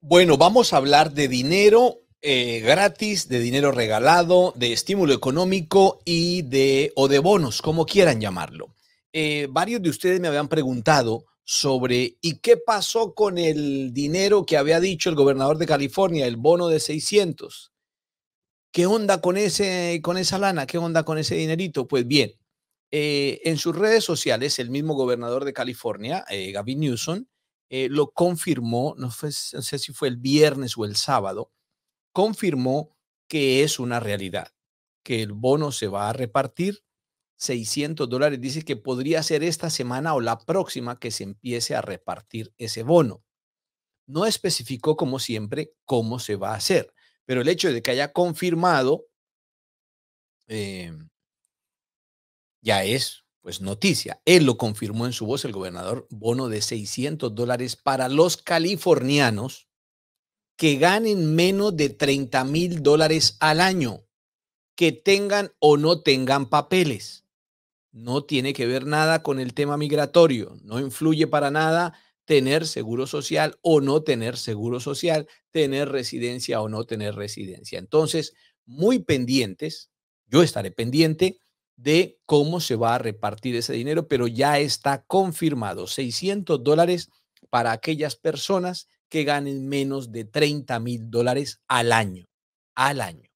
Bueno, vamos a hablar de dinero eh, gratis, de dinero regalado, de estímulo económico y de o de bonos, como quieran llamarlo. Eh, varios de ustedes me habían preguntado sobre y qué pasó con el dinero que había dicho el gobernador de California, el bono de 600. ¿Qué onda con ese, con esa lana? ¿Qué onda con ese dinerito? Pues bien, eh, en sus redes sociales, el mismo gobernador de California, Gavin Newsom, eh, lo confirmó, no, sé si fue el viernes o el sábado, confirmó que es una realidad, que el bono se va a repartir 600 dólares. Dice que podría ser esta semana o la próxima que se empiece a repartir ese bono. No especificó, como siempre, cómo se va a hacer, pero el hecho de que haya confirmado em, ya es pues noticia, él lo confirmó en su voz, el gobernador, bono de 600 dólares para los californianos que ganen menos de 30 mil dólares al año, que tengan o no tengan papeles. No tiene que ver nada con el tema migratorio, no influye para nada tener seguro social o no tener seguro social, tener residencia o no tener residencia. Entonces, muy pendientes, yo estaré pendiente de cómo se va a repartir ese dinero, pero ya está confirmado, 600 dólares para aquellas personas que ganen menos de 30 mil dólares al año, al año.